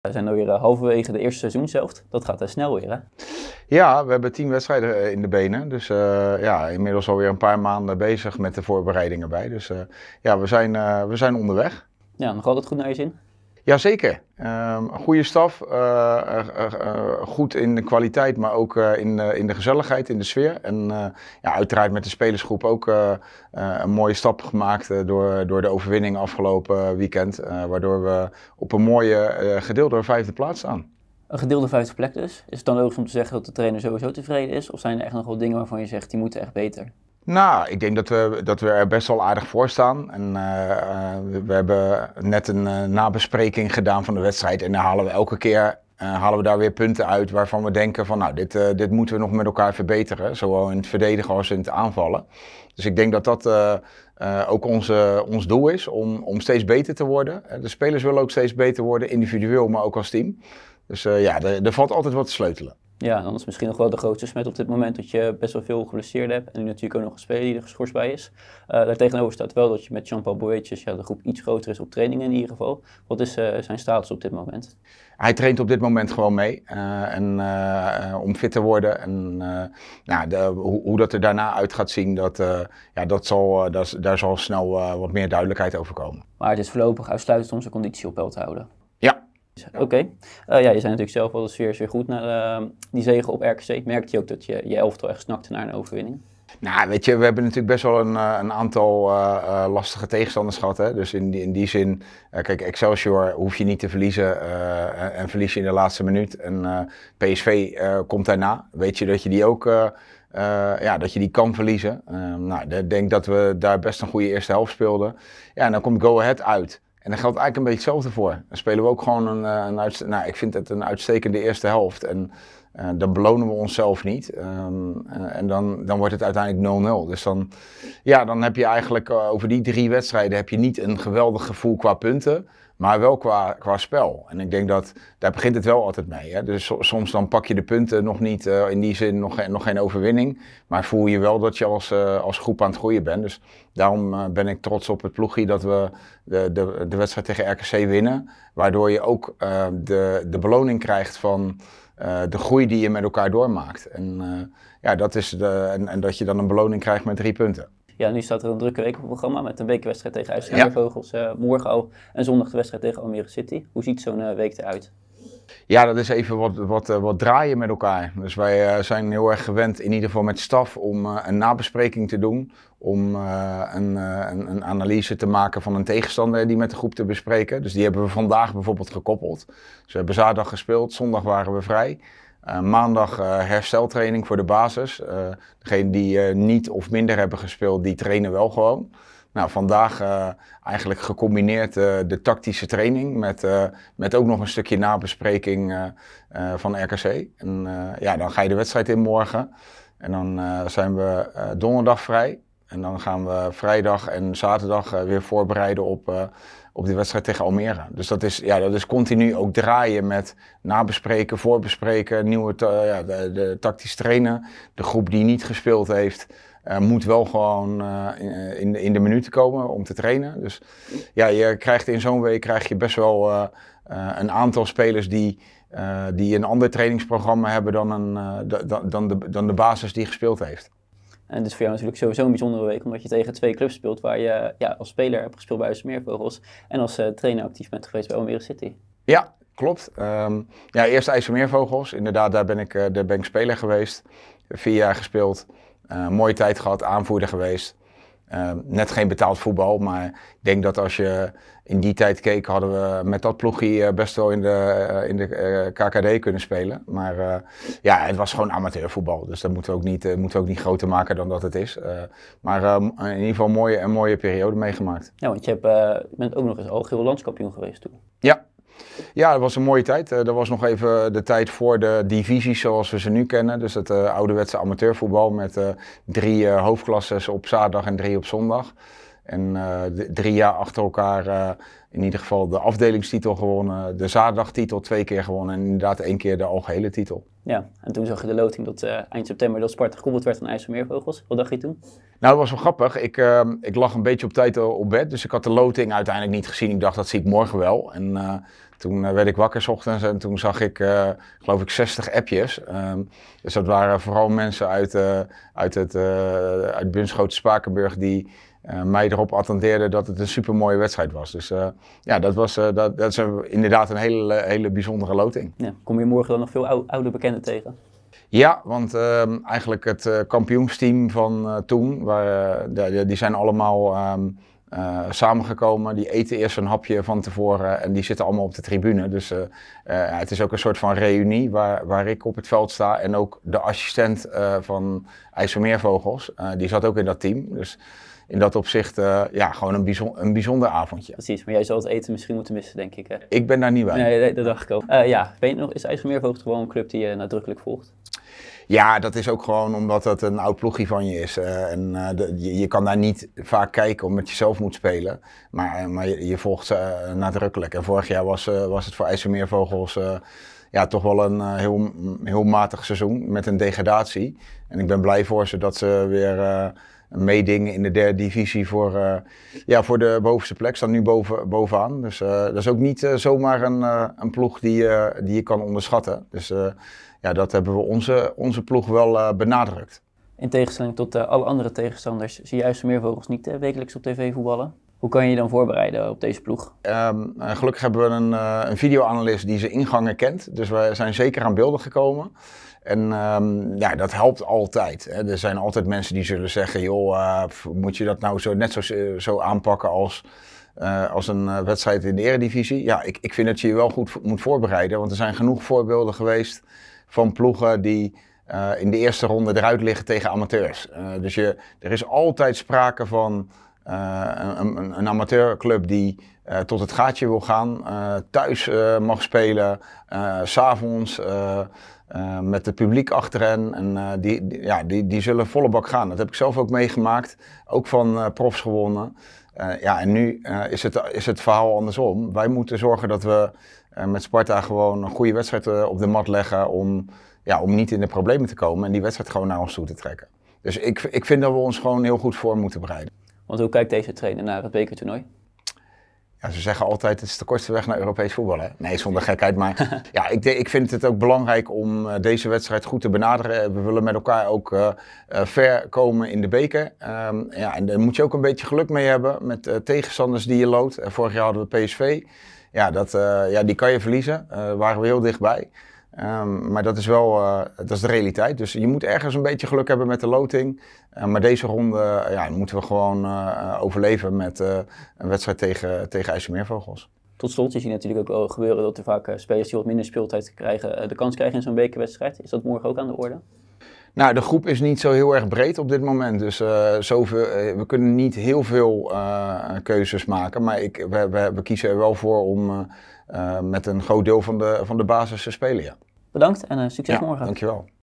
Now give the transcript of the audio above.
We zijn alweer eh, halverwege de eerste seizoen zelf. Dat gaat er eh, snel weer, hè? Ja, we hebben tien wedstrijden eh, in de benen. Dus ja, inmiddels alweer een paar maanden bezig met de voorbereidingen bij. Dus ja, we zijn, we zijn onderweg. Ja, nog altijd goed naar je zin? Jazeker. Um, goede staf, eh, eh, eh, goed in de kwaliteit, maar ook in, in de gezelligheid, in de sfeer. En ja, uiteraard met de spelersgroep ook een mooie stap gemaakt door, door de overwinning afgelopen weekend. waardoor we op een mooie gedeelde vijfde plaats staan. Een gedeelde vijfde plek dus. Is het dan logisch om te zeggen dat de trainer sowieso tevreden is? Of zijn er echt nog wel dingen waarvan je zegt, die moeten echt beter? Nou, ik denk dat we, dat we er best wel aardig voor staan. En, eh, we hebben net een eh, nabespreking gedaan van de wedstrijd. En daar halen we elke keer eh, halen we daar weer punten uit waarvan we denken van nou, dit, dit moeten we nog met elkaar verbeteren. Zowel in het verdedigen als in het aanvallen. Dus ik denk dat dat ook onze, ons doel is om, om steeds beter te worden. De spelers willen ook steeds beter worden, individueel, maar ook als team. Dus ja, er, er valt altijd wat te sleutelen. Ja, dan is misschien nog wel de grootste smet op dit moment dat je best wel veel geblesseerd hebt. En nu natuurlijk ook nog een speler die er geschorst bij is. Daar eh, daartegenover staat wel dat je met Jean-Paul Boetjes, ja, de groep iets groter is op trainingen in ieder geval. Wat is eh, zijn status op dit moment? Hij traint op dit moment gewoon mee eh, en, om fit te worden. En nou, de, hoe, hoe, dat er daarna uit gaat zien, dat, ja, dat zal, dat, daar zal snel wat meer duidelijkheid over komen. Maar het is voorlopig uitsluitend om zijn conditie op peil te houden. Oké. Eh, ja, je zei natuurlijk zelf wel zeer, zeer goed naar nou, ehm, die zegen op RKC. Merkte je ook dat je je elftal echt snakte naar een overwinning? Nou, weet je, we hebben natuurlijk best wel een, eh, een aantal eh, lastige tegenstanders gehad. Hè? Dus in die, in die zin, kijk, Excelsior hoef je niet te verliezen en, verlies je in de laatste minuut. En PSV komt daarna. Weet je dat je die ook, ja, dat je die kan verliezen. Ehm, nou, ik denk dat we daar best een goede eerste helft speelden. Ja, en dan komt Go Ahead uit. En daar geldt eigenlijk een beetje hetzelfde voor. Dan spelen we ook gewoon een, eh, een nou, ik vind het een uitstekende eerste helft. En uh, eh, dan belonen we onszelf niet. Ehm, eh, en dan, dan wordt het uiteindelijk 0-0. Dus dan, ja, dan heb je eigenlijk over die drie wedstrijden heb je niet een geweldig gevoel qua punten maar wel qua, qua spel. En ik denk dat daar begint het wel altijd mee. Hè? Dus soms dan pak je de punten nog niet, eh, in die zin nog, geen, nog geen overwinning. Maar voel je wel dat je als, eh, als groep aan het groeien bent. Dus daarom eh, ben ik trots op het ploegje dat we de, de, de wedstrijd tegen RKC winnen. Waardoor je ook de, de beloning krijgt van de groei die je met elkaar doormaakt. En, ja, dat is de, en, en dat je dan een beloning krijgt met drie punten ja, nu staat er een drukke week op het programma met een wekenwedstrijd tegen IJsselmeer Vogels. Uh, morgen al en zondag de wedstrijd tegen Almere City. Hoe ziet zo'n eh, week eruit? Ja, dat is even wat, wat, eh, wat draaien met elkaar. Dus wij zijn heel erg gewend, in ieder geval met staf, om een nabespreking te doen. Om een, een, analyse te maken van een tegenstander die met de groep te bespreken. Dus die hebben we vandaag bijvoorbeeld gekoppeld. Dus we hebben zaterdag gespeeld, zondag waren we vrij. Eh, maandag uh, hersteltraining voor de basis. Uh, degene die niet of minder hebben gespeeld, die trainen wel gewoon. Nou, vandaag eigenlijk gecombineerd de tactische training met, met ook nog een stukje nabespreking van RKC. En ja, dan ga je de wedstrijd in morgen. En dan zijn we donderdag vrij. En dan gaan we vrijdag en zaterdag eh, weer voorbereiden op, eh, op de wedstrijd tegen Almere. Dus dat is, ja, dat is continu ook draaien met nabespreken, voorbespreken, nieuwe ja, de, de tactisch trainen. De groep die niet gespeeld heeft, eh, moet wel gewoon in, in, de minuten komen om te trainen. Dus ja, je krijgt in zo'n week krijg je best wel een aantal spelers die, die een ander trainingsprogramma hebben dan, een, dan, de, dan de basis die gespeeld heeft. En dit is voor jou natuurlijk sowieso een bijzondere week, omdat je tegen twee clubs speelt waar je ja, als speler hebt gespeeld bij IJsselmeervogels en als eh, trainer actief bent geweest bij Almere City. Ja, klopt. Um, ja, eerst IJsselmeervogels. Inderdaad, daar ben ik, uh, eh, daar ben speler geweest. Vier jaar gespeeld. Eh, mooie tijd gehad, aanvoerder geweest. Ehm, net geen betaald voetbal, maar ik denk dat als je in die tijd keek, hadden we met dat ploegje eh, best wel in de, eh, in de eh, KKD kunnen spelen. Maar ja, het was gewoon amateurvoetbal. Dus dat moeten we ook niet, moeten we ook niet groter maken dan dat het is. maar ehm, in ieder geval een mooie, een mooie periode meegemaakt. Ja, want je, hebt, bent ook nog eens algeheel landskampioen geweest toen. Ja, ja, dat was een mooie tijd. Eh, dat was nog even de tijd voor de divisies zoals we ze nu kennen. Dus het eh, ouderwetse amateurvoetbal met eh, drie hoofdklasses op zaterdag en drie op zondag. En eh, drie jaar achter elkaar eh, in ieder geval de afdelingstitel gewonnen, de zaterdagtitel twee keer gewonnen en inderdaad één keer de algehele titel. Ja, en toen zag je de loting dat eh, eind september dat Sparta gekoppeld werd aan IJsselmeervogels. Wat dacht je toen? Nou, dat was wel grappig. Ik, ik lag een beetje op tijd op bed, dus ik had de loting uiteindelijk niet gezien. Ik dacht, dat zie ik morgen wel. En toen werd ik wakker s ochtends en toen zag ik, geloof ik, 60 appjes. Ehm, dus dat waren vooral mensen uit, uit, het, uit Bunschoten Spakenburg die eh, mij erop attendeerde dat het een supermooie wedstrijd was. Dus eh, ja, dat, was, eh, dat, dat is inderdaad een hele, hele bijzondere loting. kom je morgen dan nog veel oude, oude bekenden tegen? Ja, want ehm, eigenlijk het kampioensteam van toen, waar, die, zijn allemaal ehm, samengekomen. Die eten eerst een hapje van tevoren en die zitten allemaal op de tribune. Dus het is ook een soort van reunie waar, waar ik op het veld sta. En ook de assistent van IJsselmeervogels, die zat ook in dat team. Dus in dat opzicht eh, ja, gewoon een, een bijzonder avondje. Precies, maar jij zou het eten misschien moeten missen, denk ik. Hè? Ik ben daar niet bij. Nee, dat dacht ik ook. Eh, ja, weet je nog, is IJsselmeervoogd gewoon een club die je nadrukkelijk volgt? Ja, dat is ook gewoon omdat het een oud ploegje van je is. Eh, en je, kan daar niet vaak kijken omdat je zelf moet spelen. Maar, maar je, volgt ze nadrukkelijk. En vorig jaar was, was het voor IJsselmeervogels ja, toch wel een heel, heel matig seizoen met een degradatie. En ik ben blij voor ze dat ze weer meedingen in de derde divisie voor, eh, ja, voor de bovenste plek. Staan nu boven, bovenaan. Dus eh, dat is ook niet eh, zomaar een, een ploeg die, die je kan onderschatten. Dus ja, dat hebben we onze, onze ploeg wel benadrukt. In tegenstelling tot alle andere tegenstanders zie je juist meer vogels niet wekelijks op tv voetballen. Hoe kan je je dan voorbereiden op deze ploeg? Ehm, gelukkig hebben we een, een videoanalist die zijn ingangen kent. Dus we zijn zeker aan beelden gekomen. En ehm, ja, dat helpt altijd. Hè. Er zijn altijd mensen die zullen zeggen, joh, eh, moet je dat nou zo, net zo, zo aanpakken als, eh, als een eh, wedstrijd in de eredivisie? Ja, ik, ik vind dat je je wel goed moet voorbereiden. Want er zijn genoeg voorbeelden geweest van ploegen die in de eerste ronde eruit liggen tegen amateurs. dus je, er is altijd sprake van eh, een, een, amateurclub die eh, tot het gaatje wil gaan, eh, thuis mag spelen, s'avonds met het publiek achter hen. En die, die, ja, die, die zullen volle bak gaan. Dat heb ik zelf ook meegemaakt, ook van profs gewonnen. ja, en nu is, het, is het verhaal andersom. Wij moeten zorgen dat we met Sparta gewoon een goede wedstrijd op de mat leggen om, ja, om niet in de problemen te komen en die wedstrijd gewoon naar ons toe te trekken. Dus ik, ik vind dat we ons gewoon heel goed voor moeten bereiden. Want hoe kijkt deze trainer naar het bekertoernooi? Ja, ze zeggen altijd, het is de kortste weg naar Europees voetbal. Hè? Nee, zonder gekheid. Maar ja, ik, ik vind het ook belangrijk om eh, deze wedstrijd goed te benaderen. Eh, we willen met elkaar ook eh, ver komen in de beker. Ehm, ja, en daar moet je ook een beetje geluk mee hebben met uh, tegenstanders die je loopt. vorig jaar hadden we PSV. Ja, dat, ja, die kan je verliezen. waren we heel dichtbij. Ehm, maar dat is wel eh, dat is de realiteit. Dus je moet ergens een beetje geluk hebben met de loting. Eh, maar deze ronde eh, ja, moeten we gewoon overleven met een wedstrijd tegen, tegen IJsselmeervogels. Tot slot, je ziet natuurlijk ook wel gebeuren dat er vaak spelers die wat minder speeltijd krijgen, de kans krijgen in zo'n bekerwedstrijd. Is dat morgen ook aan de orde? Nou, de groep is niet zo heel erg breed op dit moment. Dus uh, zoveel, we kunnen niet heel veel keuzes maken. Maar ik, we, we, kiezen er wel voor om met een groot deel van de, van de basis te spelen. Ja. Bedankt en eh, succes ja, morgen. Dankjewel.